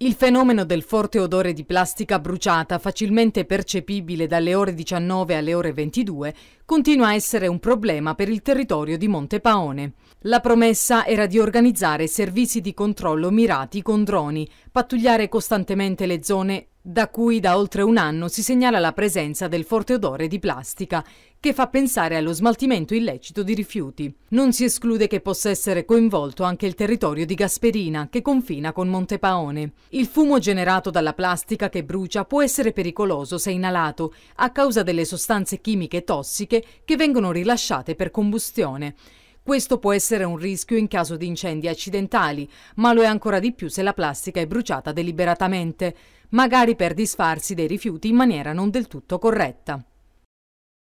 Il fenomeno del forte odore di plastica bruciata, facilmente percepibile dalle ore 19 alle ore 22, continua a essere un problema per il territorio di Monte Paone. La promessa era di organizzare servizi di controllo mirati con droni, pattugliare costantemente le zone da cui da oltre un anno si segnala la presenza del forte odore di plastica, che fa pensare allo smaltimento illecito di rifiuti. Non si esclude che possa essere coinvolto anche il territorio di Gasperina, che confina con Montepaone. Il fumo generato dalla plastica che brucia può essere pericoloso se inalato, a causa delle sostanze chimiche tossiche che vengono rilasciate per combustione. Questo può essere un rischio in caso di incendi accidentali, ma lo è ancora di più se la plastica è bruciata deliberatamente, magari per disfarsi dei rifiuti in maniera non del tutto corretta.